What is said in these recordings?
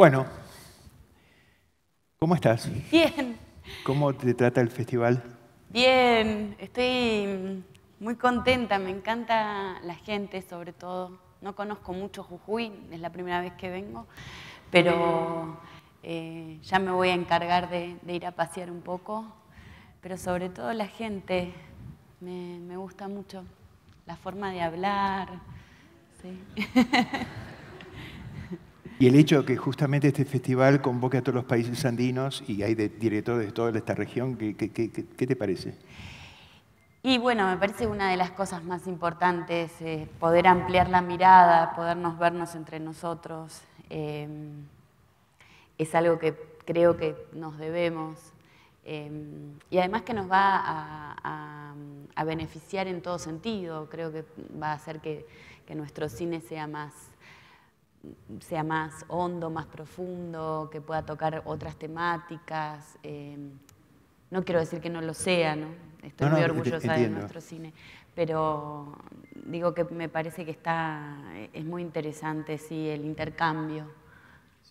Bueno, ¿cómo estás? Bien. ¿Cómo te trata el festival? Bien, estoy muy contenta, me encanta la gente sobre todo. No conozco mucho Jujuy, es la primera vez que vengo, pero eh, ya me voy a encargar de, ir a pasear un poco. Pero sobre todo la gente, me, me gusta mucho la forma de hablar. Sí. Y el hecho que justamente este festival convoque a todos los países andinos y hay directores de toda esta región, ¿qué, te parece? Y bueno, me parece una de las cosas más importantes, eh, poder ampliar la mirada, podernos vernos entre nosotros. Em, es algo que creo que nos debemos. Em, y además que nos va a, beneficiar en todo sentido. Creo que va a hacer que nuestro cine sea más sea más hondo, más profundo, que pueda tocar otras temáticas. Em, no quiero decir que no lo sea, ¿no? Estoy muy orgullosa de nuestro cine. Pero digo que me parece que está, e, es muy interesante, sí, el intercambio.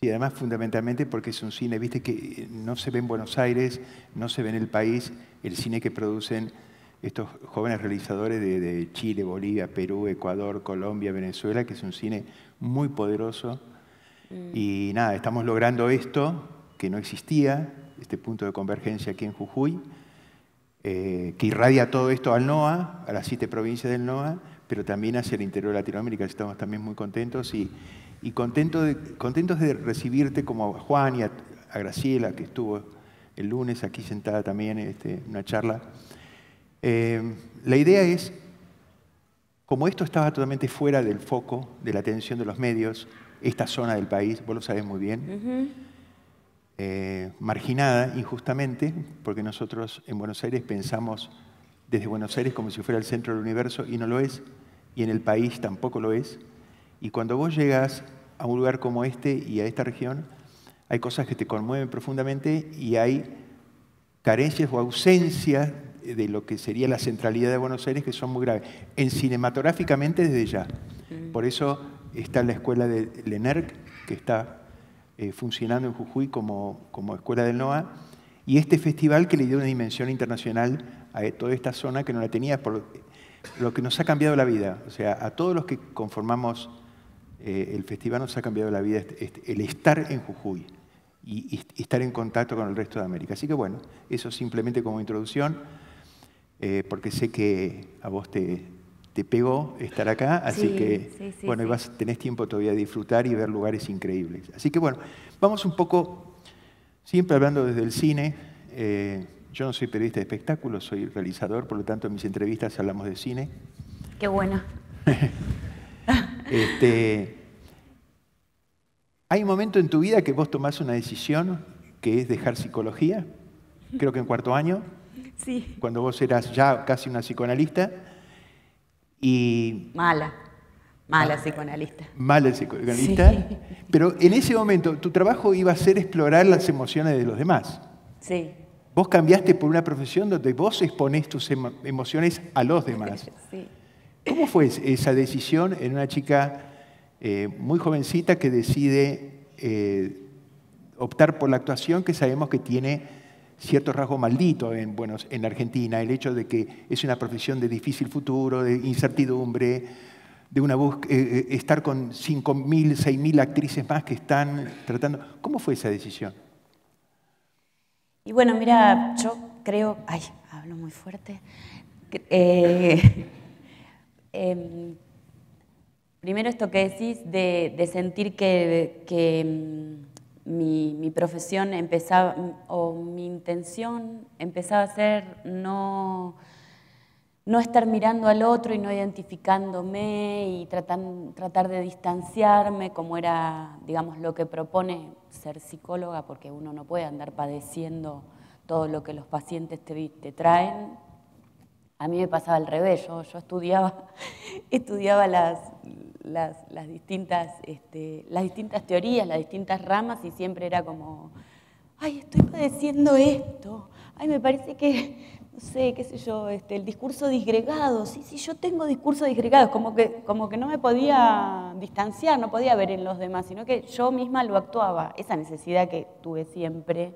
Sí, además fundamentalmente porque es un cine, viste, que no se ve en Buenos Aires, no se ve en el país el cine que producen estos jóvenes realizadores de, Chile, Bolivia, Perú, Ecuador, Colombia, Venezuela, que es un cine muy poderoso. Mm. Y nada, estamos logrando esto que no existía, este punto de convergencia aquí en Jujuy, eh, que irradia todo esto al NOA, a las siete provincias del NOA, pero también hacia el interior de Latinoamérica. Estamos también muy contentos y, contentos, de, recibirte como a Juan y a, Graciela, que estuvo el lunes aquí sentada también, este, en una charla. Eh, la idea es, como esto estaba totalmente fuera del foco de la atención de los medios, esta zona del país, vos lo sabés muy bien, eh, marginada injustamente, porque nosotros en Buenos Aires pensamos desde Buenos Aires como si fuera el centro del universo y no lo es, y en el país tampoco lo es. Y cuando vos llegas a un lugar como este y a esta región, hay cosas que te conmueven profundamente y hay carencias o ausencias de lo que sería la centralidad de Buenos Aires que son muy graves. En cinematográficamente desde ya. Por eso está la escuela de LENERC, que está eh, funcionando en Jujuy como, escuela del NOA, y este festival que le dio una dimensión internacional a toda esta zona que no la tenía, lo que nos ha cambiado la vida. O sea, a todos los que conformamos eh, el festival nos ha cambiado la vida este, este, el estar en Jujuy y estar en contacto con el resto de América. Así que bueno, eso simplemente como introducción. Eh, porque sé que a vos te, pegó estar acá, así que bueno, tenés tiempo todavía de disfrutar y ver lugares increíbles. Así que bueno, vamos un poco, siempre hablando desde el cine, eh, yo no soy periodista de espectáculos, soy realizador, por lo tanto en mis entrevistas hablamos de cine. Qué bueno. Este, hay un momento en tu vida que vos tomás una decisión que es dejar psicología, creo que en cuarto año. Cuando vos eras ya casi una psicoanalista y... Mala, mala ah, psicoanalista. Mala psicoanalista. Pero en ese momento tu trabajo iba a ser explorar las emociones de los demás. Sí. Vos cambiaste por una profesión donde vos exponés tus emociones a los demás. ¿Cómo fue esa decisión en una chica eh, muy jovencita que decide eh, optar por la actuación que sabemos que tiene cierto rasgo maldito en, Buenos en Argentina, el hecho de que es una profesión de difícil futuro, de incertidumbre, de una eh, eh, estar con 5.000, 6.000 actrices más que están tratando. ¿Cómo fue esa decisión? Y bueno, mira, yo creo, ay, hablo muy fuerte. Eh, em, primero esto que decís de, sentir que, em, mi, mi, profesión empezaba, o mi intención empezaba a ser no, no estar mirando al otro y no identificándome y tratar, tratar de distanciarme, como era, digamos, lo que propone ser psicóloga, porque uno no puede andar padeciendo todo lo que los pacientes te, te traen. A mí me pasaba al revés, yo, yo estudiaba, estudiaba las, las, las distintas, este, las distintas teorías, las distintas ramas y siempre era como, ay, estoy padeciendo esto, ay, me parece que, no sé, qué sé yo, este, el discurso disgregado, sí, sí, yo tengo discurso disgregado, como que, como que no me podía distanciar, no podía ver en los demás, sino que yo misma lo actuaba, esa necesidad que tuve siempre.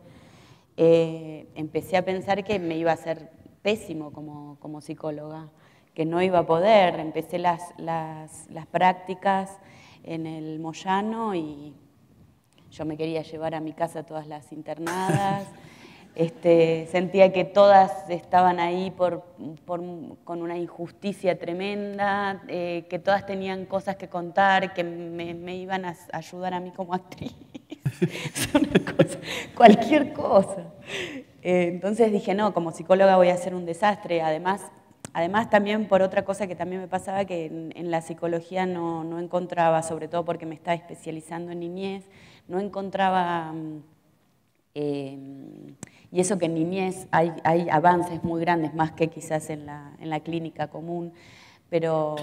Eh, empecé a pensar que me iba a ser pésimo como psicóloga que no iba a poder. Empecé las, las, prácticas en el Moyano y yo me quería llevar a mi casa todas las internadas. Este, sentía que todas estaban ahí por, con una injusticia tremenda, eh, que todas tenían cosas que contar, que me, iban a ayudar a mí como actriz. cualquier cosa. Eh, entonces dije, no, como psicóloga voy a ser un desastre. Además, Además, también por otra cosa que también me pasaba, que en, la psicología no, encontraba, sobre todo porque me estaba especializando en niñez, no encontraba, mm, eh, y eso que en niñez hay, avances muy grandes, más que quizás en la, en la clínica común, pero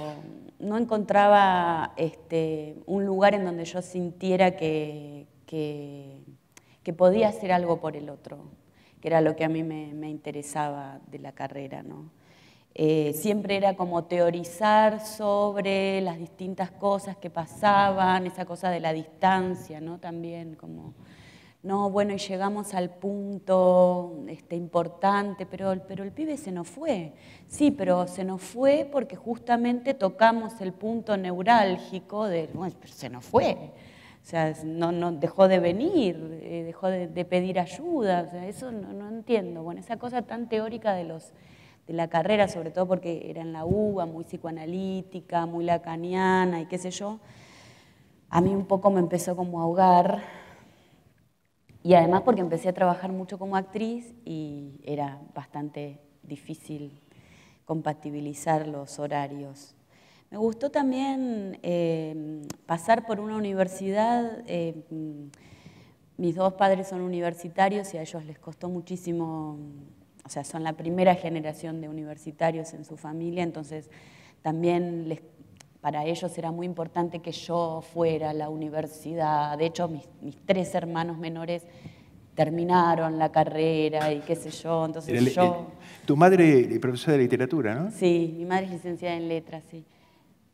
no encontraba este, un lugar en donde yo sintiera que, que, podía hacer algo por el otro, que era lo que a mí me, me interesaba de la carrera, ¿no? Eh, siempre era como teorizar sobre las distintas cosas que pasaban, esa cosa de la distancia, ¿no? También como, no, bueno, y llegamos al punto este, importante, pero, pero el pibe se nos fue. Sí, pero se nos fue porque justamente tocamos el punto neurálgico de, bueno, pero se nos fue. O sea, no, no, dejó de venir, eh, dejó de, de, pedir ayuda, o sea, eso no, no entiendo. Bueno, esa cosa tan teórica de los de la carrera, sobre todo porque era en la UBA, muy psicoanalítica, muy lacaniana y qué sé yo, a mí un poco me empezó como a ahogar. Y además porque empecé a trabajar mucho como actriz y era bastante difícil compatibilizar los horarios. Me gustó también eh, pasar por una universidad. Eh, mis dos padres son universitarios y a ellos les costó muchísimo o sea, son la primera generación de universitarios en su familia, entonces también para ellos era muy importante que yo fuera a la universidad. De hecho, mis, tres hermanos menores terminaron la carrera y qué sé yo, entonces yo... tu madre es profesora de literatura, ¿no? Sí, mi madre es licenciada en letras, sí.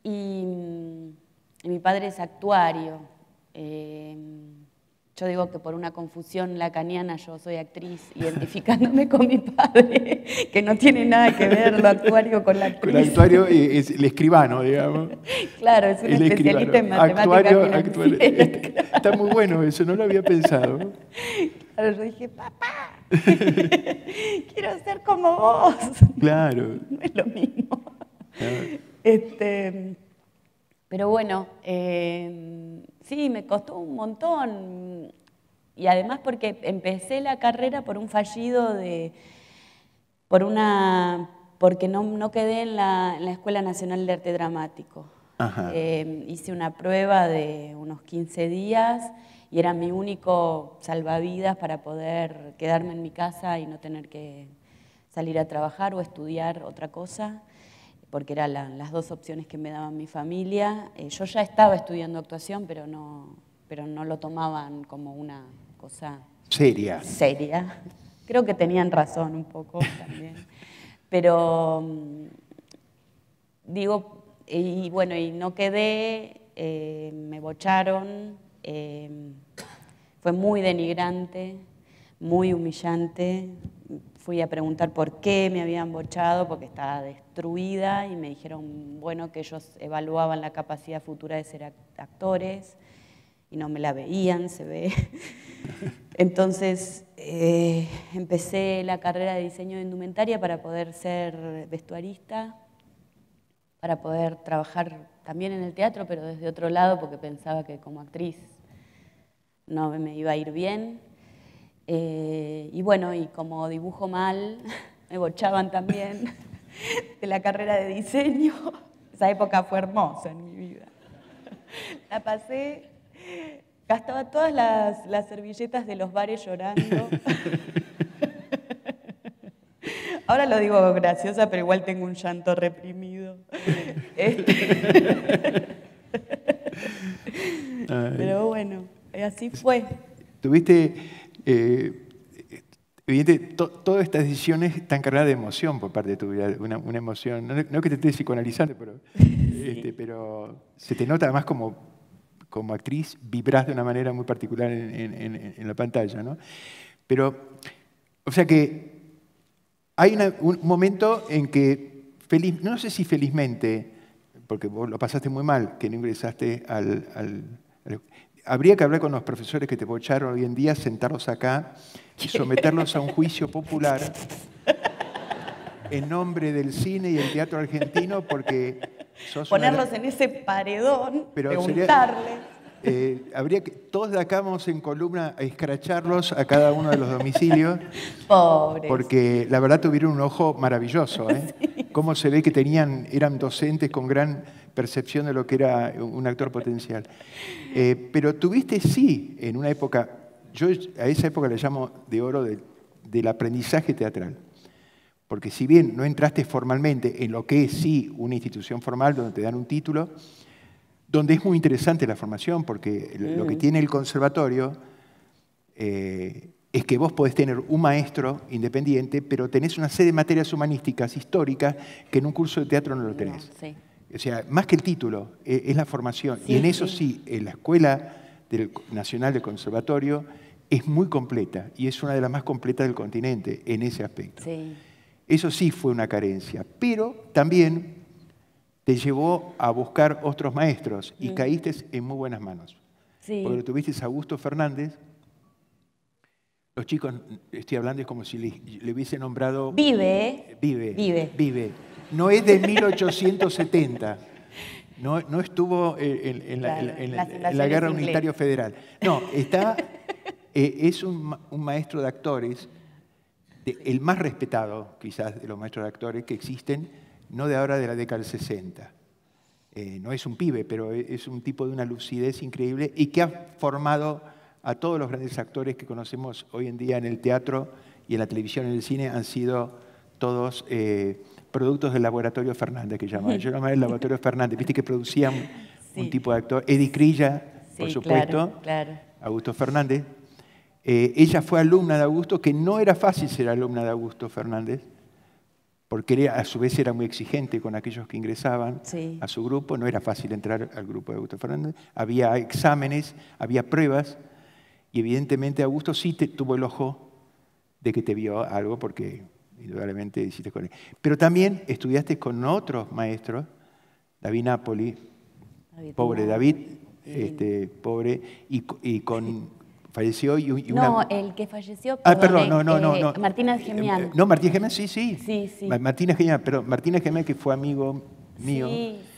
Y, mm, mi padre es actuario. Eh, yo digo que por una confusión lacaniana yo soy actriz identificándome con mi padre, que no tiene nada que ver lo actuario con la actriz. El actuario es el escribano, digamos. Claro, es un el especialista en matemáticas. Actuario, está, está muy bueno eso, no lo había pensado. Claro, yo dije, papá, quiero ser como vos. Claro. No es lo mismo. Ah. Este, pero bueno, em, sí, me costó un montón. Y además porque empecé la carrera por un fallido de, por una, porque no, quedé en la, la, Escuela Nacional de Arte Dramático. Em, hice una prueba de unos 15 días y era mi único salvavidas para poder quedarme en mi casa y no tener que salir a trabajar o estudiar otra cosa porque eran las dos opciones que me daban mi familia. Eh, yo ya estaba estudiando actuación, pero no, pero no lo tomaban como una cosa seria. seria. Creo que tenían razón un poco también. Pero mm, digo, y bueno, y no quedé, eh, me bocharon, eh, fue muy denigrante, muy humillante, fui a preguntar por qué me habían bochado, porque estaba destruida, y me dijeron, bueno, que ellos evaluaban la capacidad futura de ser actores, y no me la veían, se ve. Entonces eh, empecé la carrera de diseño de indumentaria para poder ser vestuarista, para poder trabajar también en el teatro, pero desde otro lado, porque pensaba que como actriz no me iba a ir bien. Eh, y bueno, y como dibujo mal, me bochaban también de la carrera de diseño. Esa época fue hermosa en mi vida. La pasé, gastaba todas las, servilletas de los bares llorando. Ahora lo digo graciosa, pero igual tengo un llanto reprimido. Este. Pero bueno, así fue. Tuviste eh, todas estas decisiones están cargadas de emoción por parte de tu vida, una, emoción, no, que te estés psicoanalizando, este, pero, se te nota además como, como actriz, vibras de una manera muy particular en, la pantalla. Pero, o sea que hay un momento en que, feliz, no sé si felizmente, porque vos lo pasaste muy mal, que no ingresaste al habría que hablar con los profesores que te bocharon hoy en día, sentarlos acá y someterlos a un juicio popular en nombre del cine y el teatro argentino porque Ponerlos en ese paredón, Pero preguntarle. Eh, habría que, todos de acá vamos en columna a escracharlos a cada uno de los domicilios. Porque la verdad tuvieron un ojo maravilloso. ¿eh? cómo se ve que tenían, eran docentes con gran percepción de lo que era un actor potencial. Eh, pero tuviste sí, en una época, yo a esa época le llamo de oro del aprendizaje teatral. Porque si bien no entraste formalmente en lo que es sí una institución formal donde te dan un título, donde es muy interesante la formación, porque lo que mm. tiene el conservatorio eh, es que vos podés tener un maestro independiente, pero tenés una serie de materias humanísticas históricas que en un curso de teatro no lo tenés. O sea, más que el título, e, es, la formación. y en eso sí, la Escuela del Nacional del Conservatorio es muy completa y es una de las más completas del continente en ese aspecto. Eso sí fue una carencia, pero también te llevó a buscar otros maestros y mm. caíste en muy buenas manos. Porque tuviste a Augusto Fernández, los chicos, estoy hablando, es como si le, hubiese nombrado... Vive. Vive. Vive. Vive. No es de 1870. No, estuvo en, la, Guerra Unitaria Federal. No, está, eh, es un, maestro de actores, el más respetado quizás de los maestros de actores que existen, no de ahora, de la década del 60. Eh, no es un pibe, pero es un tipo de una lucidez increíble y que ha formado a todos los grandes actores que conocemos hoy en día en el teatro y en la televisión, en el cine, han sido todos eh, productos del laboratorio Fernández, que llamaban. Yo llamaba el laboratorio Fernández, viste que producían un tipo de actor. Eddie Crilla, por supuesto, Augusto Fernández. Eh, ella fue alumna de Augusto, que no era fácil ser alumna de Augusto Fernández, porque a su vez era muy exigente con aquellos que ingresaban a su grupo, no era fácil entrar al grupo de Augusto Fernández, había exámenes, había pruebas, y evidentemente Augusto sí tuvo el ojo de que te vio algo porque indudablemente hiciste con él. Pero también estudiaste con otros maestros, David Napoli, pobre David, este, pobre, y, con falleció y, una... No, el que falleció, ah, perdón, no, no, eh, no, no. Martina eh, eh, No, Martínez Gemial, sí, sí. Sí, sí. pero Martínez Gemial que fue amigo mío.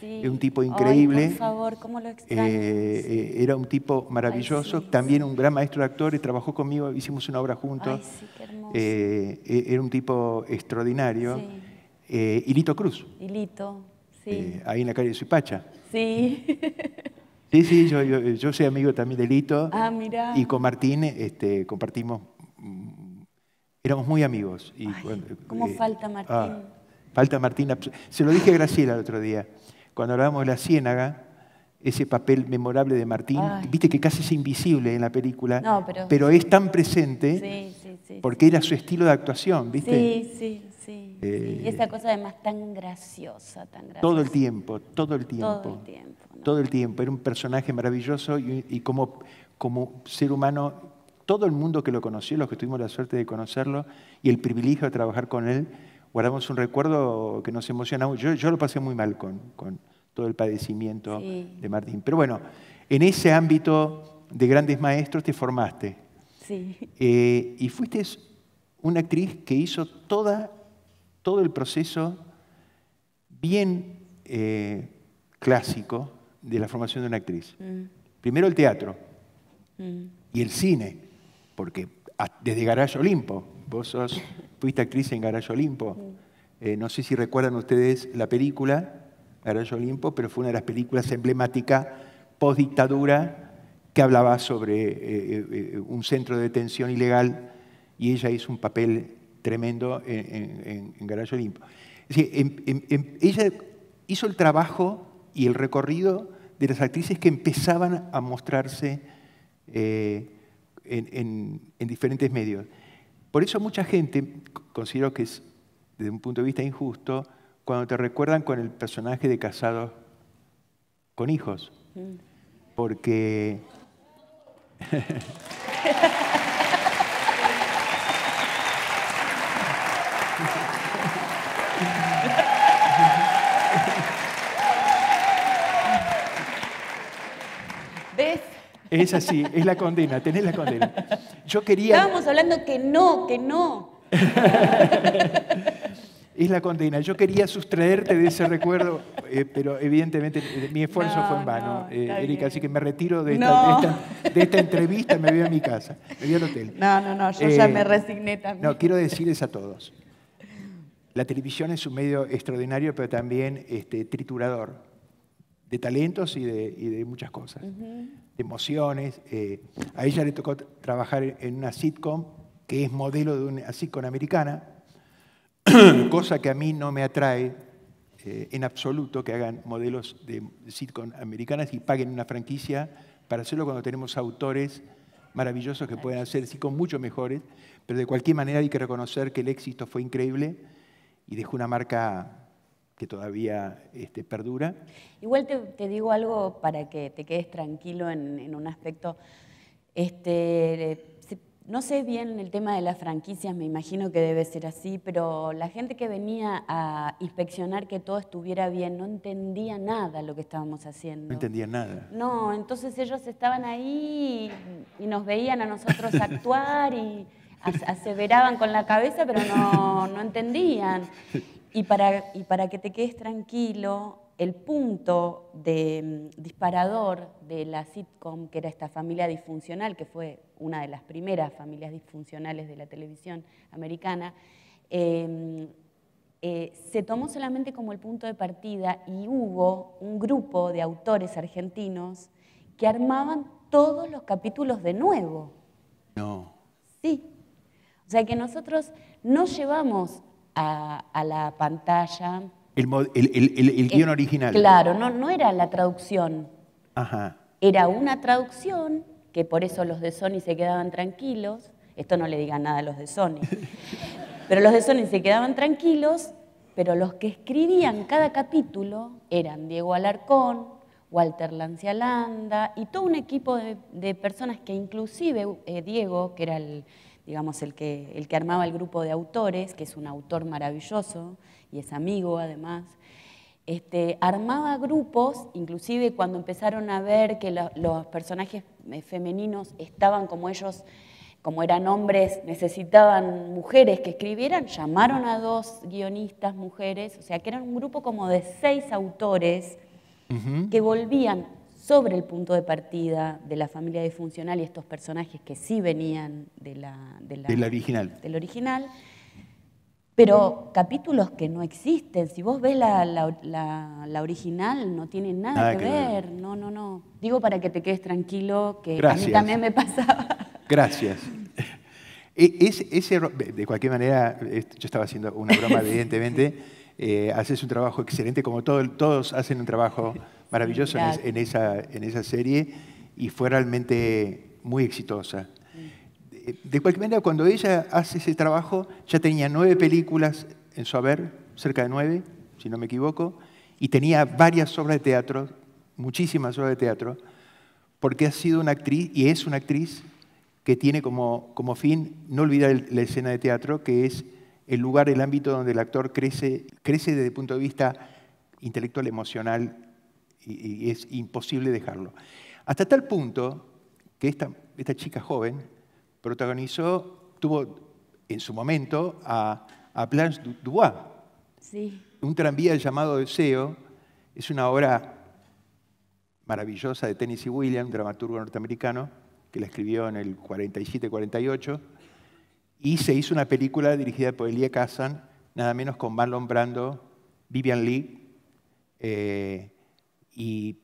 Es un tipo increíble. por favor, cómo lo eh, eh, era un tipo maravilloso, también un gran maestro de actores, trabajó conmigo, hicimos una obra juntos. Eh, e, era un tipo extraordinario. y Lito Cruz. Hilito, sí. ahí en la calle de Zipacha Sí. Sí, yo, soy amigo también de Lito. Ah, mira. Y con Martín este, compartimos mm, éramos muy amigos. Y, ¿Cómo falta Martín? Ah, Falta Martín. Se lo dije a Graciela el otro día, cuando hablábamos de la ciénaga, ese papel memorable de Martín, viste que casi es invisible en la película, pero, es tan presente porque era su estilo de actuación, ¿viste? Sí, sí, sí. y eh, esa cosa además tan graciosa, tan graciosa. Todo el tiempo, todo el tiempo. Todo el tiempo. Todo el tiempo. Era un personaje maravilloso y, como, como ser humano todo el mundo que lo conoció, los que tuvimos la suerte de conocerlo y el privilegio de trabajar con él, guardamos un recuerdo que nos emociona. Yo, lo pasé muy mal con, todo el padecimiento de Martín. Pero bueno, en ese ámbito de grandes maestros te formaste. Sí. Eh, y fuiste una actriz que hizo todo el proceso bien eh, clásico de la formación de una actriz. Mm. Primero el teatro mm. y el cine, porque desde Garage Olimpo, vos sos Fuiste actriz en Garayo Olimpo. Eh, no sé si recuerdan ustedes la película, Garayo Olimpo, pero fue una de las películas emblemáticas post-dictadura que hablaba sobre eh, eh, un centro de detención ilegal y ella hizo un papel tremendo en, Garayo Olimpo. Em, em, em, ella hizo el trabajo y el recorrido de las actrices que empezaban a mostrarse en diferentes medios. Por eso mucha gente, considero que es desde un punto de vista injusto, cuando te recuerdan con el personaje de casado con hijos. Mm. Porque... Es así, es la condena, tenés la condena. Yo quería... Estábamos hablando que no, que no. es la condena. Yo quería sustraerte de ese recuerdo, eh, pero evidentemente eh, mi esfuerzo fue en vano, eh, Erika, así que me retiro de esta, entrevista de, entrevista, me voy a mi casa, me voy al hotel. No, no, no, yo ya me resigné también. No, quiero decirles a todos, la televisión es un medio extraordinario, pero también este, triturador de talentos y de, muchas cosas, de emociones. Eh, a ella le tocó trabajar en una sitcom que es modelo de una sitcom americana, cosa que a mí no me atrae eh, en absoluto que hagan modelos de sitcom americanas y paguen una franquicia para hacerlo cuando tenemos autores maravillosos que pueden hacer sitcom mucho mejores, pero de cualquier manera hay que reconocer que el éxito fue increíble y dejó una marca que todavía este, perdura. Igual te, digo algo para que te quedes tranquilo en, un aspecto. Este, no sé bien el tema de las franquicias, me imagino que debe ser así, pero la gente que venía a inspeccionar que todo estuviera bien no entendía nada lo que estábamos haciendo. No entendía nada. No, entonces ellos estaban ahí y nos veían a nosotros actuar y aseveraban con la cabeza, pero no, no entendían. Y para, que te quedes tranquilo, el punto de mm, disparador de la sitcom, que era esta familia disfuncional, que fue una de las primeras familias disfuncionales de la televisión americana, em, eh, se tomó solamente como el punto de partida y hubo un grupo de autores argentinos que armaban todos los capítulos de nuevo. No. Sí. O sea que nosotros no llevamos a, la pantalla. El, guión eh, original. Claro, no, no era la traducción. Era una traducción, que por eso los de Sony se quedaban tranquilos. Esto no le diga nada a los de Sony. Pero los de Sony se quedaban tranquilos, pero los que escribían cada capítulo eran Diego Alarcón, Walter Landa y todo un equipo de, personas que inclusive eh, Diego, que era el, digamos, el que, el que armaba el grupo de autores, que es un autor maravilloso y es amigo además, este, armaba grupos, inclusive cuando empezaron a ver que los personajes eh, femeninos estaban como ellos, como eran hombres, necesitaban mujeres que escribieran, llamaron a dos guionistas mujeres, o sea que eran un grupo como de seis autores que volvían sobre el punto de partida de la familia disfuncional y estos personajes que sí venían de la, del original. Del original. Pero capítulos que no existen, si vos ves la, original, no tiene nada, que, ver. No, no, no. Digo para que te quedes tranquilo, que a mí también me pasaba. Gracias. E, es, ese, de cualquier manera, yo estaba haciendo una broma, evidentemente. Eh, haces un trabajo excelente, como todos hacen un trabajo maravilloso en, esa, en esa serie, y fue realmente muy exitosa. Mm. De, cualquier manera, cuando ella hace ese trabajo, ya tenía nueve películas en su haber, cerca de nueve, si no me equivoco, y tenía varias obras de teatro, muchísimas obras de teatro, porque ha sido una actriz, y es una actriz, que tiene como, como fin no olvidar la escena de teatro, que es el lugar, el ámbito donde el actor crece, desde el punto de vista intelectual, emocional, y, es imposible dejarlo. Hasta tal punto que esta, chica joven protagonizó, tuvo en su momento a, Blanche Dubois. Un tranvía llamado Deseo es una obra maravillosa de Tennessee Williams, dramaturgo norteamericano, que la escribió en el 47-48 y se hizo una película dirigida por Elia Kazan, nada menos con Marlon Brando, Vivian Lee eh, y,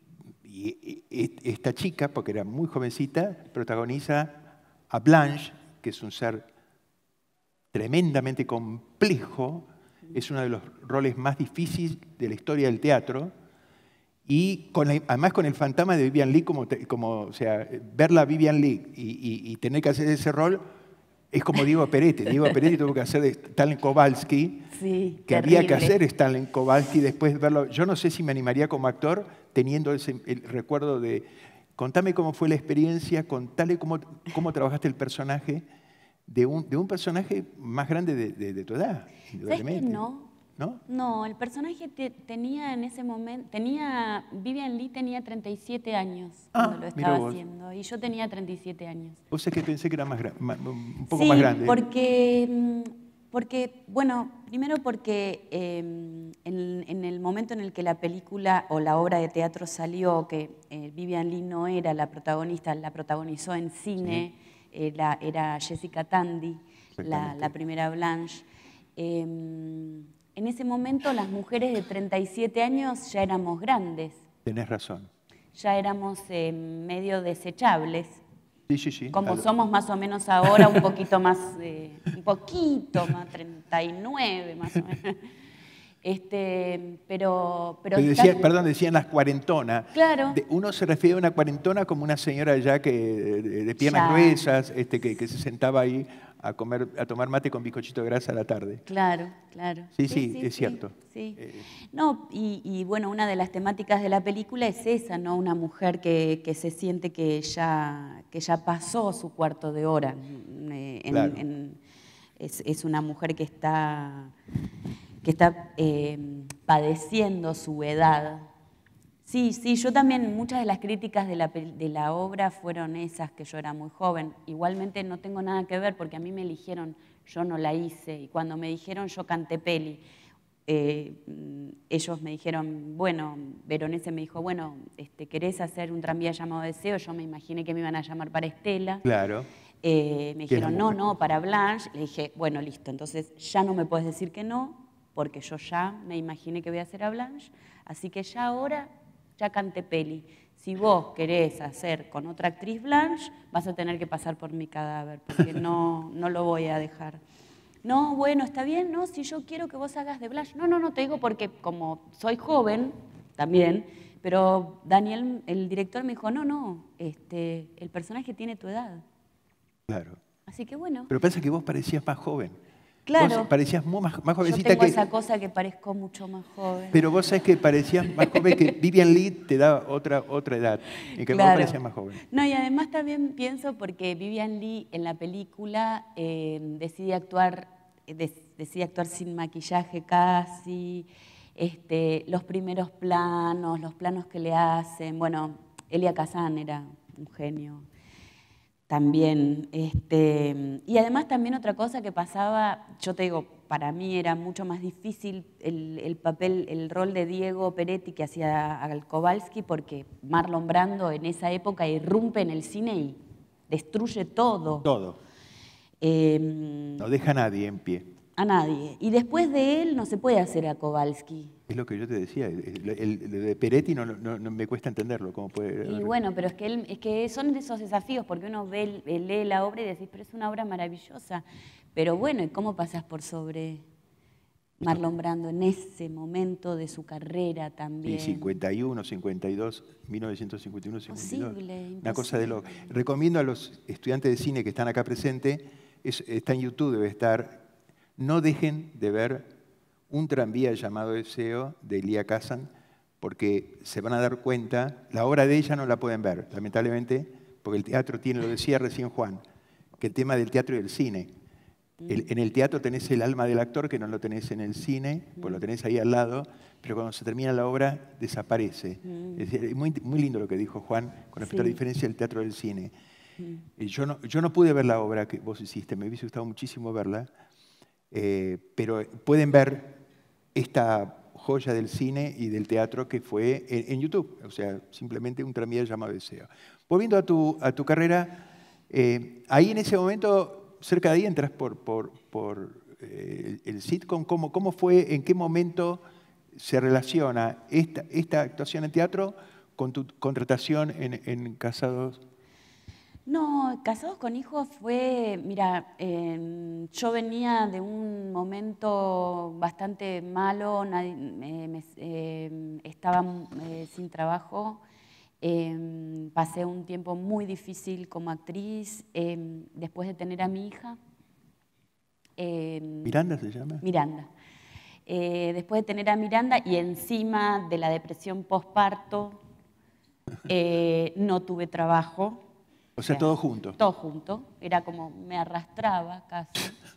esta chica, porque era muy jovencita, protagoniza a Blanche, que es un ser tremendamente complejo, es uno de los roles más difíciles de la historia del teatro, y además con el fantasma de Vivian Lee, como, o sea, verla a Vivian Lee y tener que hacer ese rol, es como Diego Peretti. Diego Peretti tuvo que hacer de Stalin Kowalski, sí, que había que hacer Stalin Kowalski después de verlo. Yo no sé si me animaría como actor teniendo ese, el recuerdo de, contame cómo fue la experiencia, contale cómo, cómo trabajaste el personaje de un, de un personaje más grande de, de, tu edad. no? ¿no? el personaje tenía en ese momento, tenía, Vivian Lee tenía 37 años ah, cuando lo estaba haciendo y yo tenía 37 años. O sea que pensé que era más, un poco más grande. ¿eh? porque, mm, porque, bueno, primero porque em, en, el momento en el que la película o la obra de teatro salió, que eh, Vivian Lee no era la protagonista, la protagonizó en cine, eh, la, era Jessica Tandy, la, primera Blanche. Em, en ese momento las mujeres de 37 años ya éramos grandes. Tenés razón. Ya éramos eh, medio desechables. Sí, sí, sí. Como somos más o menos ahora, un poquito más, eh, un poquito más, 39 más o menos. Este, pero, pero, Perdón, decían las cuarentonas. Claro. uno se refiere a una cuarentona como una señora ya que de, piernas gruesas, este, que, que, se sentaba ahí a, comer, a tomar mate con bizcochito de grasa a la tarde. Claro, claro. Sí, sí, es cierto. Eh, no, y, bueno, una de las temáticas de la película es esa, ¿no? Una mujer que, se siente que ya, que ya pasó su cuarto de hora. Eh, es, una mujer que está, que está eh, padeciendo su edad Sí, sí, yo también, muchas de las críticas de la, de la, obra fueron esas, que yo era muy joven. Igualmente no tengo nada que ver porque a mí me eligieron, yo no la hice, y cuando me dijeron yo canté peli, eh, ellos me dijeron, bueno, Veronese me dijo, bueno, este, ¿querés hacer un tranvía llamado Deseo? Yo me imaginé que me iban a llamar para Estela. Claro. Eh, me dijeron, no, no, para Blanche. Le dije, bueno, listo, entonces ya no me puedes decir que no, porque yo ya me imaginé que voy a hacer a Blanche, así que ya ahora ya peli, Si vos querés hacer con otra actriz Blanche, vas a tener que pasar por mi cadáver, porque no, no lo voy a dejar. No, bueno, está bien, no, si yo quiero que vos hagas de Blanche. No, no, no, te digo porque como soy joven también, pero Daniel, el director me dijo, no, no, este, el personaje tiene tu edad. Claro. Así que bueno. Pero pensé que vos parecías más joven. Claro. parecías más, más jovencita Yo tengo esa cosa que parezco mucho más joven. Pero vos sabés que parecías más joven, que Vivian Lee te daba otra, otra edad, y que más joven. No, y además también pienso porque Vivian Lee en la película eh, decide actuar, decide actuar sin maquillaje casi, este, los primeros planos, los planos que le hacen. Bueno, Elia Kazan era un genio también. Este, y además también otra cosa que pasaba, yo te digo, para mí era mucho más difícil el, papel, el rol de Diego Peretti que hacía al Kowalski, porque Marlon Brando en esa época irrumpe en el cine y destruye todo. Todo. Eh, no deja a nadie en pie a nadie. Y después de él no se puede hacer a Kowalski. Es lo que yo te decía, el, de Peretti no, me cuesta entenderlo. Cómo puede... Y bueno, pero es que, él, es que son esos desafíos, porque uno ve, lee la obra y decís, pero es una obra maravillosa. Pero bueno, ¿y cómo pasas por sobre Marlon Brando en ese momento de su carrera también. En 51, 52, 1951, 52. Imposible, imposible. Una cosa de loco. Recomiendo a los estudiantes de cine que están acá presentes, está en YouTube, debe estar no dejen de ver un tranvía llamado Deseo de Elia Kazan, porque se van a dar cuenta, la obra de ella no la pueden ver, lamentablemente, porque el teatro tiene, lo decía recién Juan, que el tema del teatro y del cine. en el teatro tenés el alma del actor que no lo tenés en el cine, pues lo tenés ahí al lado, pero cuando se termina la obra desaparece. Mm. Es, muy, lindo lo que dijo Juan con respecto a la diferencia del teatro y del cine. Mm. Eh, yo no, yo no pude ver la obra que vos hiciste, me hubiese gustado muchísimo verla, eh, pero pueden ver esta joya del cine y del teatro que fue en, YouTube, o sea, simplemente un tranvía llamado Deseo. Volviendo a tu, a tu carrera, eh, ahí en ese momento, cerca de ahí entras por, por, por eh, el sitcom, ¿Cómo, fue, en qué momento se relaciona esta, esta actuación en teatro con tu contratación en, en Casados no, casados con hijos fue, mira, em, yo venía de un momento bastante malo, em, estaba eh, sin trabajo, em, pasé un tiempo muy difícil como actriz después de tener a mi hija. Miranda se llama. Miranda. Eh, después de tener a Miranda y encima de la depresión postparto, eh, no tuve trabajo. O sea, todo junto. Todo junto. Era como me arrastraba casi.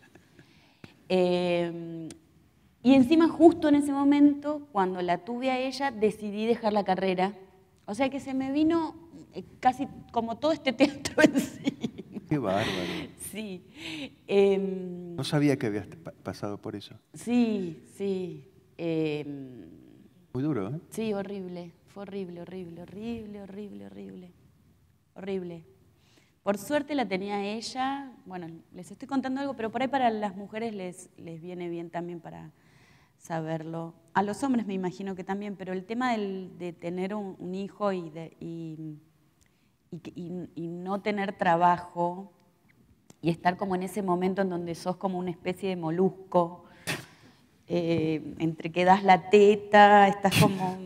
Eh, y encima justo en ese momento, cuando la tuve a ella, decidí dejar la carrera. O sea que se me vino eh, casi como todo este teatro en Qué bárbaro. Sí. Em, no sabía que habías pasado por eso. Sí, sí. Em, Muy duro, ¿eh? Sí, horrible. Fue horrible, horrible, horrible, horrible, horrible. Horrible. Por suerte la tenía ella. Bueno, les estoy contando algo, pero por ahí para las mujeres les, viene bien también para saberlo. A los hombres me imagino que también, pero el tema de tener un, hijo y, de, y, no tener trabajo y estar como en ese momento en donde sos como una especie de molusco, eh, entre que das la teta, estás como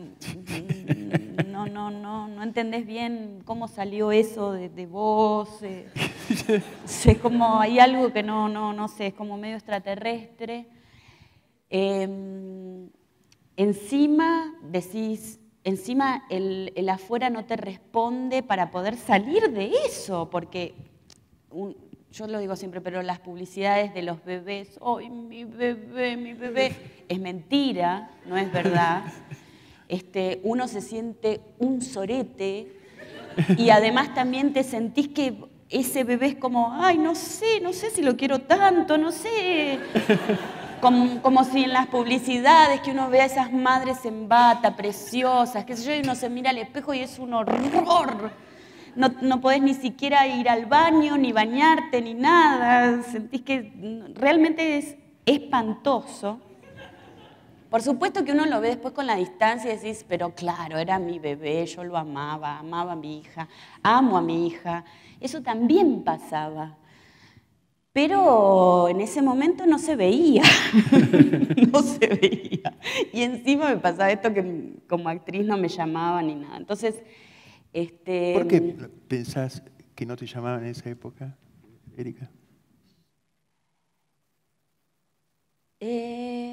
no, no, no, no entendés bien cómo salió eso de, vos. Eh. como, hay algo que no, no, no sé, es como medio extraterrestre. Em, encima decís, encima el, afuera no te responde para poder salir de eso, porque un, yo lo digo siempre, pero las publicidades de los bebés, ¡ay mi bebé, mi bebé, es mentira, no es verdad. Este, uno se siente un sorete y además también te sentís que ese bebé es como, ay, no sé, no sé si lo quiero tanto, no sé. Como, si en las publicidades que uno ve a esas madres en bata, preciosas, qué sé yo, y uno se mira al espejo y es un horror. No, no podés ni siquiera ir al baño, ni bañarte, ni nada. Sentís que realmente es espantoso. Por supuesto que uno lo ve después con la distancia y decís, pero claro, era mi bebé, yo lo amaba, amaba a mi hija, amo a mi hija. Eso también pasaba. Pero en ese momento no se veía, no se veía. Y encima me pasaba esto que como actriz no me llamaban ni nada. Entonces, este... ¿Por qué mm, pensás que no te llamaban en esa época, Erika? Eh,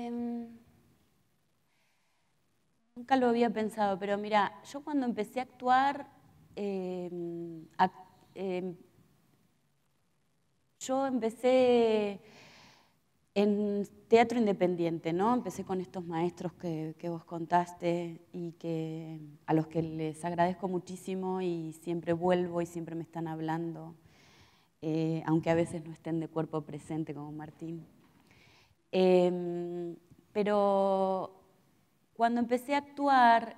Nunca lo había pensado, pero mira, yo cuando empecé a actuar, eh, em, yo empecé en teatro independiente, ¿no? Empecé con estos maestros que, vos contaste y que, a los que les agradezco muchísimo y siempre vuelvo y siempre me están hablando, eh, aunque a veces no estén de cuerpo presente como Martín. Em, pero cuando empecé a actuar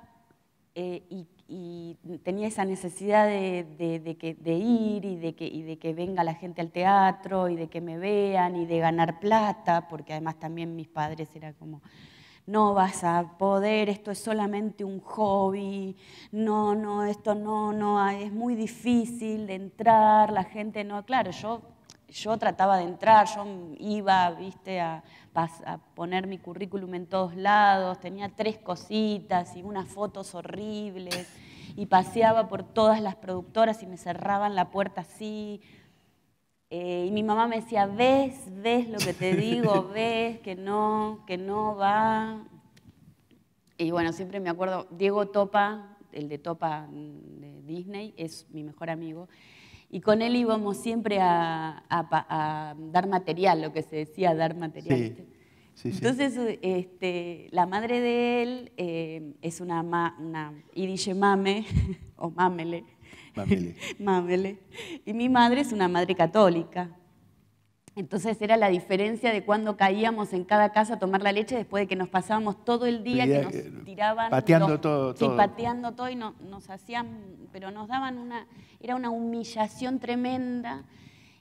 eh, y, tenía esa necesidad de, ir y de, que, y de que venga la gente al teatro y de que me vean y de ganar plata, porque además también mis padres eran como, no vas a poder, esto es solamente un hobby, no, no, esto no, no, ah, es muy difícil de entrar, la gente no, claro, yo yo trataba de entrar, yo iba, viste, a, poner mi currículum en todos lados, tenía tres cositas y unas fotos horribles, y paseaba por todas las productoras y me cerraban la puerta así. Eh, y mi mamá me decía, ves, ves lo que te digo, ves que no, que no va. Y bueno, siempre me acuerdo, Diego Topa, el de Topa mm, de Disney, es mi mejor amigo y con él íbamos siempre a, dar material, lo que se decía, dar material. Entonces, este, la madre de él eh, es una, ma, una Mame, o mámele mámele Mamele, y mi madre es una madre católica. Entonces era la diferencia de cuando caíamos en cada casa a tomar la leche después de que nos pasábamos todo el día, que nos tiraban. Pateando todo, Sí, pateando todo y nos hacían, pero nos daban una, era una humillación tremenda.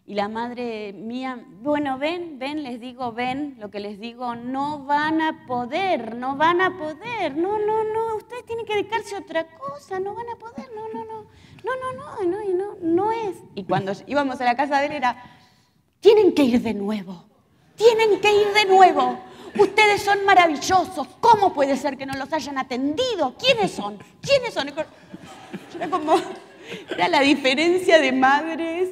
Y la madre mía, bueno, ven, ven, les digo, ven, lo que les digo, no van a poder, no van a poder, no, no, no, ustedes tienen que dedicarse a otra cosa, no van a poder, no, no, no, no, no, no, no, no, no, no es. Y cuando íbamos a la casa de él era tienen que ir de nuevo. Tienen que ir de nuevo. Ustedes son maravillosos. ¿Cómo puede ser que no los hayan atendido? ¿Quiénes son? ¿Quiénes son? Era como. Era la diferencia de madres.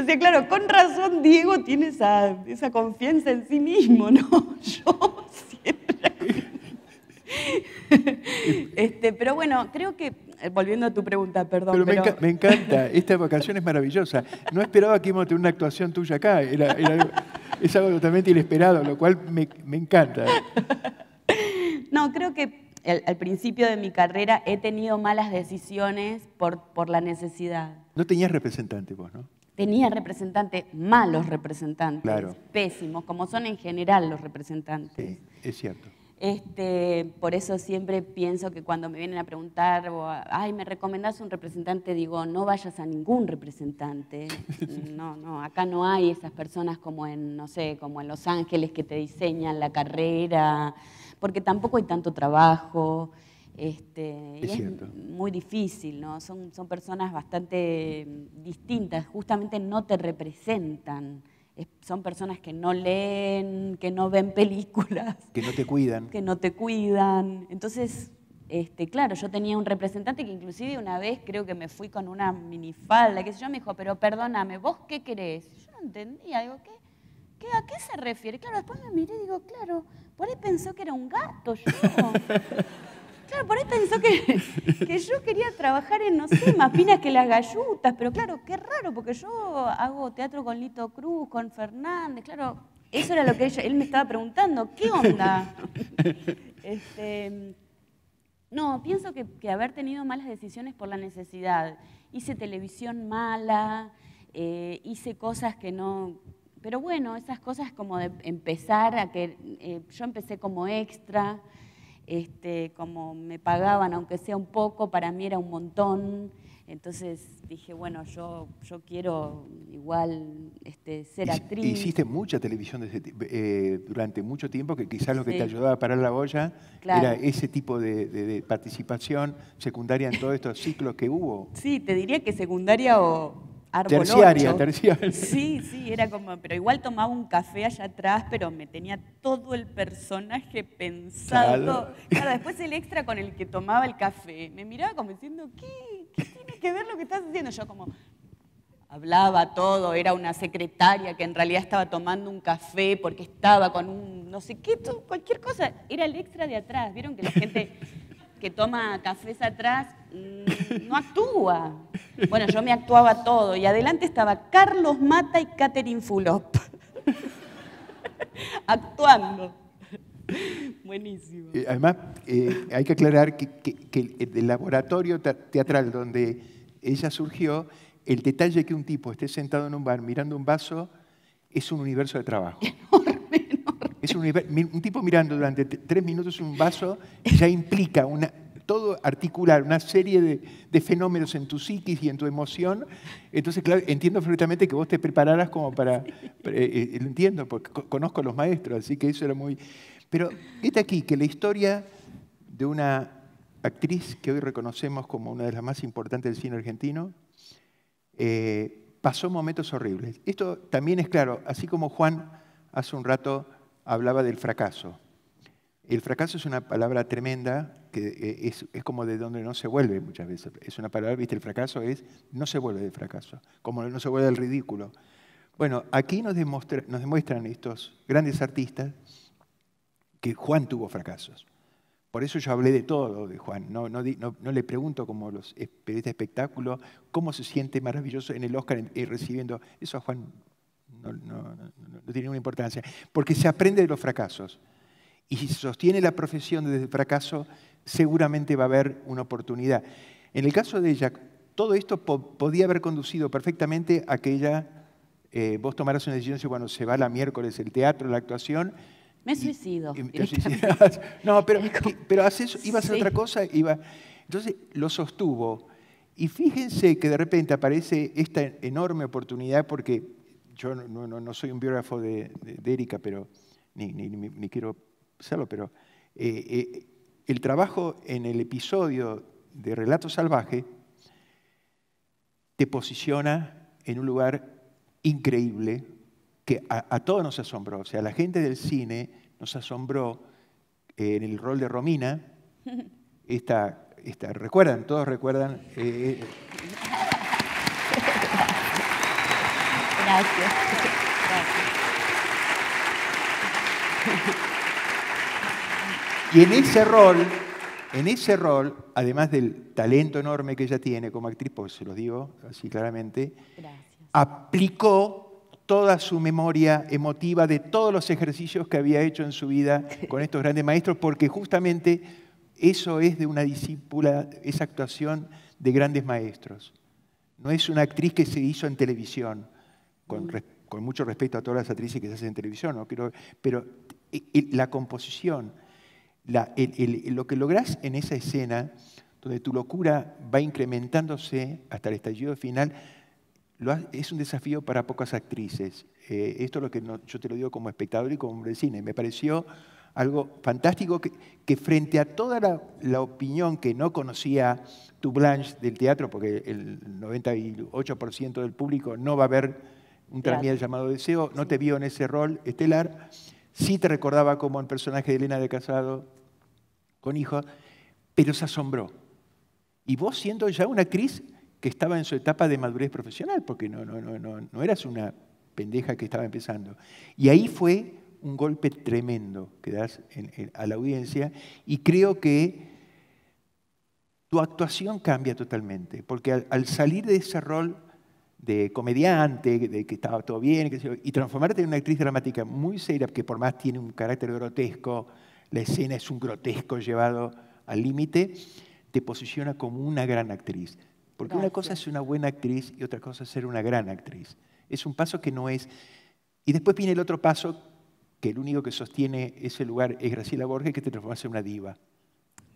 O claro, con razón Diego tiene esa, esa confianza en sí mismo, ¿no? Yo este, pero bueno, creo que, eh, volviendo a tu pregunta, perdón. Pero, Me, encanta, esta vacación es maravillosa. No esperaba que íbamos a tener una actuación tuya acá, es algo totalmente inesperado, lo cual me, encanta. No, creo que al principio de mi carrera he tenido malas decisiones por, por la necesidad. No tenías representante vos, ¿no? tenía representante, malos representantes, pésimos, como son en general los representantes. es cierto. Este, por eso siempre pienso que cuando me vienen a preguntar, ay, ¿me recomendás un representante? Digo, no vayas a ningún representante. No, no, acá no hay esas personas como en, no sé, como en Los Ángeles que te diseñan la carrera, porque tampoco hay tanto trabajo. Este, es muy difícil, ¿no? Son, son personas bastante distintas, justamente no te representan son personas que no leen, que no ven películas. Que no te cuidan. Que no te cuidan. Entonces, este, claro, yo tenía un representante que inclusive una vez creo que me fui con una minifalda, que sé yo, me dijo, pero perdóname, ¿vos qué querés? Yo no entendía, digo, ¿A qué se refiere? Claro, después me miré y digo, claro, por ahí pensó que era un gato yo. Claro, por ahí pensó que, yo quería trabajar en, no sé, más finas que las gallutas, pero claro, qué raro, porque yo hago teatro con Lito Cruz, con Fernández, claro, eso era lo que ella, él me estaba preguntando, ¿qué onda? Este, no, pienso que, haber tenido malas decisiones por la necesidad. Hice televisión mala, eh, hice cosas que no... Pero bueno, esas cosas como de empezar a que... Eh, yo empecé como extra, este, como me pagaban, aunque sea un poco, para mí era un montón. Entonces dije, bueno, yo, yo quiero igual este, ser actriz. Hiciste mucha televisión eh, durante mucho tiempo, que quizás lo que te ayudaba a parar la olla era ese tipo de, de, participación secundaria en todos estos ciclos que hubo. Sí, te diría que secundaria o, terciaria, Terciaria. Sí, sí, era como, pero igual tomaba un café allá atrás, pero me tenía todo el personaje pensado. Claro, después el extra con el que tomaba el café me miraba como diciendo, ¿qué? ¿Qué tiene que ver lo que estás haciendo? Yo como, hablaba todo, era una secretaria que en realidad estaba tomando un café porque estaba con un no sé qué, cualquier cosa. Era el extra de atrás. Vieron que la gente que toma cafés atrás mm, no actúa. Bueno, yo me actuaba todo y adelante estaba Carlos Mata y Catherine Fulop actuando. Buenísimo. Eh, además, eh, hay que aclarar que, que, el laboratorio teatral donde ella surgió, el detalle que un tipo esté sentado en un bar mirando un vaso es un universo de trabajo. Es un, tipo mirando durante tres minutos un vaso ya implica todo articular, una serie de, fenómenos en tu psiquis y en tu emoción. Entonces, claro, entiendo perfectamente que vos te prepararas como para... Eh, eh, lo entiendo, porque conozco a los maestros, así que eso era muy... Pero está aquí, que la historia de una actriz que hoy reconocemos como una de las más importantes del cine argentino, eh, pasó momentos horribles. Esto también es claro, así como Juan hace un rato hablaba del fracaso. El fracaso es una palabra tremenda que eh, es, como de donde no se vuelve muchas veces. Es una palabra, viste, el fracaso es no se vuelve de fracaso, como no se vuelve del ridículo. Bueno, aquí nos, nos demuestran estos grandes artistas que Juan tuvo fracasos. Por eso yo hablé de todo de Juan. No, le pregunto como los periodistas de espectáculo cómo se siente maravilloso en el Oscar eh, recibiendo. Eso a Juan no, tiene ninguna importancia, porque se aprende de los fracasos. Y si sostiene la profesión desde el fracaso, seguramente va a haber una oportunidad. En el caso de ella, todo esto podía haber conducido perfectamente a que ella, eh, vos tomaras una decisión, cuando se va la miércoles el teatro, la actuación. Me suicido. No, pero, pero haces, ibas otra cosa. Iba... Entonces lo sostuvo. Y fíjense que de repente aparece esta enorme oportunidad porque yo no, soy un biógrafo de, Erika, pero, ni, quiero serlo, pero eh, eh, el trabajo en el episodio de Relato Salvaje te posiciona en un lugar increíble que a, todos nos asombró. O sea, la gente del cine nos asombró eh, en el rol de Romina. esta ¿Recuerdan? ¿Todos recuerdan? Gracias. Y en ese rol, en ese rol, además del talento enorme que ella tiene como actriz, porque se lo digo así claramente, aplicó toda su memoria emotiva de todos los ejercicios que había hecho en su vida con estos grandes maestros, porque justamente eso es de una discípula, esa actuación de grandes maestros. No es una actriz que se hizo en televisión, Mm. con, mucho respeto a todas las actrices que se hacen en televisión, ¿no? Quiero, pero la composición, lo que logras en esa escena, donde tu locura va incrementándose hasta el estallido final, es un desafío para pocas actrices. Eh, esto lo que yo te lo digo como espectador y como hombre de cine. Me pareció algo fantástico que, frente a toda la, la, opinión que no conocía tu Blanche del teatro, porque el 98% del público no va a ver un tranvía llamado Deseo, no te vio en ese rol estelar, sí te recordaba como el personaje de Elena de Casado con hijo, pero se asombró. Y vos siendo ya una actriz que estaba en su etapa de madurez profesional, porque no, no, no, no, eras una pendeja que estaba empezando. Y ahí fue un golpe tremendo que das a la audiencia y creo que tu actuación cambia totalmente, porque al salir de ese rol de comediante, de que estaba todo bien, y transformarte en una actriz dramática muy seria, que por más tiene un carácter grotesco, la escena es un grotesco llevado al límite, te posiciona como una gran actriz. Porque una cosa es una buena actriz y otra cosa es ser una gran actriz. Es un paso que no es... Y después viene el otro paso, que el único que sostiene ese lugar es Graciela Borges, que te transformas en una diva.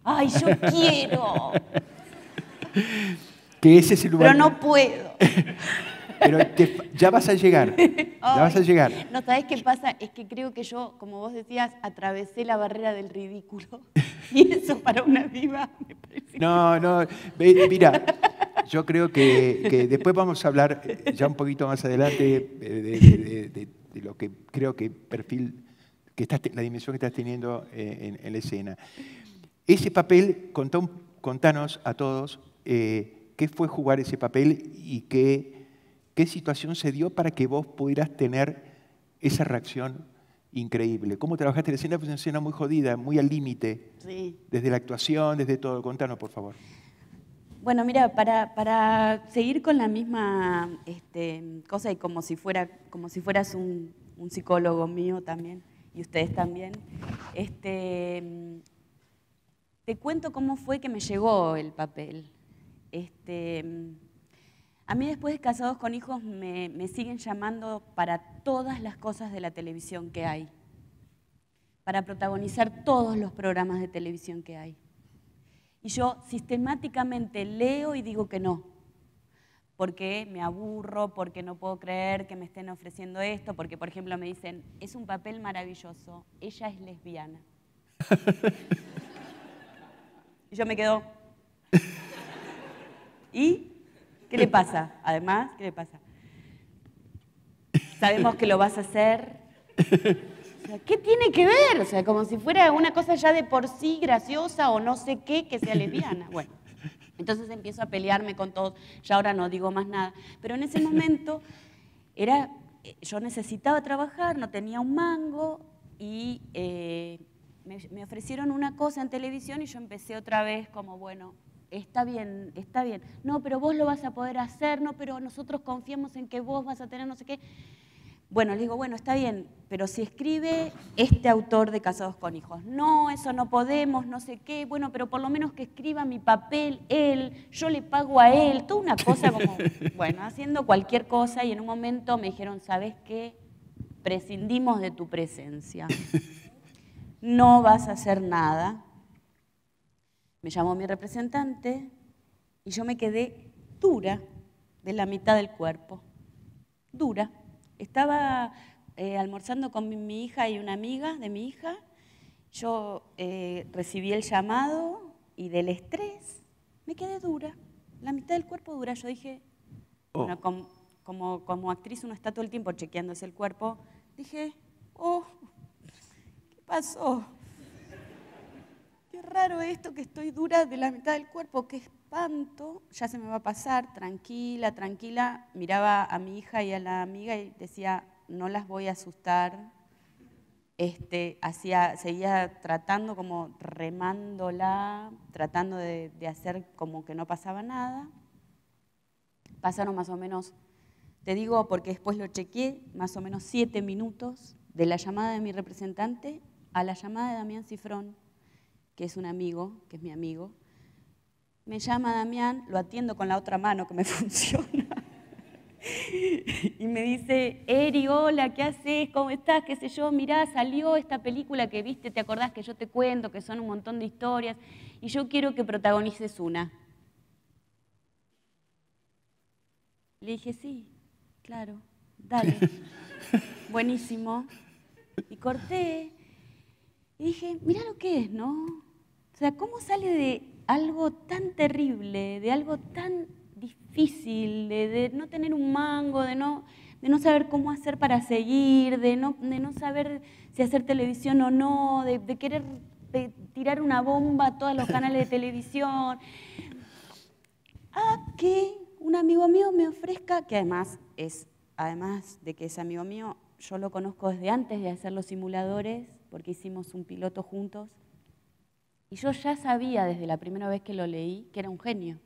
¡Ay, yo quiero! que ese es el lugar. Pero no puedo. Pero ya vas a llegar. ya vas a llegar. No, ¿sabes qué pasa? Es que creo que yo, como vos decías, atravesé la barrera del ridículo. Y eso para una viva me parece. No, no. Mira, yo creo que, después vamos a hablar, eh, ya un poquito más adelante, eh, de, lo que creo que perfil, que estás, la dimensión que estás teniendo eh, en, la escena. Ese papel, contanos a todos qué fue jugar ese papel y qué, qué situación se dio para que vos pudieras tener esa reacción increíble. ¿Cómo trabajaste la escena? Fue una escena muy jodida, muy al límite. Sí. Desde la actuación, desde todo. Contanos, por favor. Bueno, mira, para, seguir con la misma este, cosa y como si, fuera, como si fueras un, psicólogo mío también y ustedes también, este, te cuento cómo fue que me llegó el papel. Este, a mí después de Casados con Hijos me, me, siguen llamando para todas las cosas de la televisión que hay, para protagonizar todos los programas de televisión que hay. Y yo sistemáticamente leo y digo que no, porque me aburro, porque no puedo creer que me estén ofreciendo esto, porque por ejemplo me dicen, es un papel maravilloso, ella es lesbiana. y yo me quedo... ¿Y qué le pasa? Además, ¿qué le pasa? Sabemos que lo vas a hacer. ¿Qué tiene que ver? O sea, como si fuera una cosa ya de por sí graciosa o no sé qué que sea lesbiana. Bueno, entonces empiezo a pelearme con todos. Ya ahora no digo más nada. Pero en ese momento era, eh, yo necesitaba trabajar, no tenía un mango y eh, me ofrecieron una cosa en televisión y yo empecé otra vez como, bueno, está bien, está bien, no, pero vos lo vas a poder hacer, no, pero nosotros confiamos en que vos vas a tener no sé qué. Bueno, le digo, bueno, está bien, pero si escribe este autor de Casados con Hijos, no, eso no podemos, no sé qué, bueno, pero por lo menos que escriba mi papel él, yo le pago a él, toda una cosa como, bueno, haciendo cualquier cosa y en un momento me dijeron, ¿sabes qué? Prescindimos de tu presencia. No vas a hacer nada, me llamó mi representante y yo me quedé dura de la mitad del cuerpo. Dura. Estaba eh, almorzando con mi, hija y una amiga de mi hija. Yo eh, recibí el llamado y del estrés me quedé dura. La mitad del cuerpo dura. Yo dije, oh. bueno, como, como actriz uno está todo el tiempo chequeándose el cuerpo. Dije, oh, ¿qué pasó? qué raro esto que estoy dura de la mitad del cuerpo, qué espanto, ya se me va a pasar, tranquila, tranquila. Miraba a mi hija y a la amiga y decía, no las voy a asustar. Este, seguía tratando como remándola, tratando de, de hacer como que no pasaba nada. Pasaron más o menos, te digo porque después lo chequeé, más o menos siete minutos de la llamada de mi representante a la llamada de Damián Cifrón que es un amigo, que es mi amigo, me llama Damián, lo atiendo con la otra mano que me funciona. y me dice, Eri, hola, ¿qué haces? ¿Cómo estás? ¿Qué sé yo? Mirá, salió esta película que viste, ¿te acordás que yo te cuento, que son un montón de historias? Y yo quiero que protagonices una. Le dije, sí, claro, dale. Buenísimo. Y corté y dije, mira lo que es, ¿no? O sea, ¿cómo sale de algo tan terrible, de algo tan difícil, de, no tener un mango, de no, de no saber cómo hacer para seguir, de no, de no saber si hacer televisión o no, de, querer tirar una bomba a todos los canales de televisión, a que un amigo mío me ofrezca, que además es, además de que es amigo mío, yo lo conozco desde antes de hacer los simuladores, porque hicimos un piloto juntos. Y yo ya sabía desde la primera vez que lo leí que era un genio,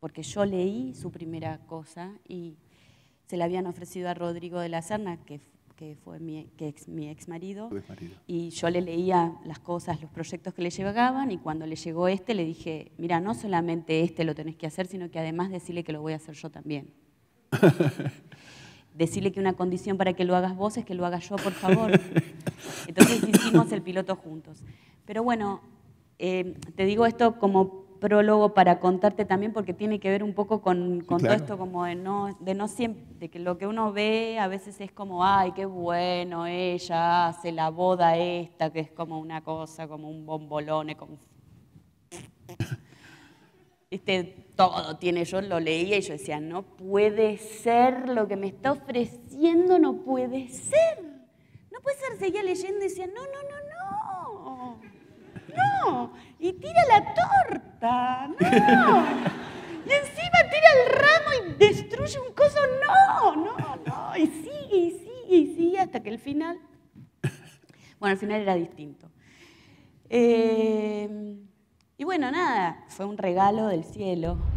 porque yo leí su primera cosa y se la habían ofrecido a Rodrigo de la Serna, que, que fue mi, ex, marido, y yo le leía las cosas, los proyectos que le llegaban, y cuando le llegó este le dije, mira, no solamente este lo tenés que hacer, sino que además decirle que lo voy a hacer yo también. decirle que una condición para que lo hagas vos es que lo haga yo, por favor. Entonces hicimos el piloto juntos. Pero bueno, eh, te digo esto como prólogo para contarte también porque tiene que ver un poco con, todo esto como de no, de no siempre, de que lo que uno ve a veces es como, ay, qué bueno, ella hace la boda esta, que es como una cosa, como un bombolone, como... Este, todo tiene, yo lo leía y yo decía, no puede ser lo que me está ofreciendo, no puede ser. No puede ser, seguía leyendo y decía, no, no, no, no, no. Y tira la torta, no. Y encima tira el ramo y destruye un coso, no, no, no. Y sigue y sigue y sigue hasta que el final, bueno, al final era distinto. Eh... Y bueno, nada, fue un regalo del cielo.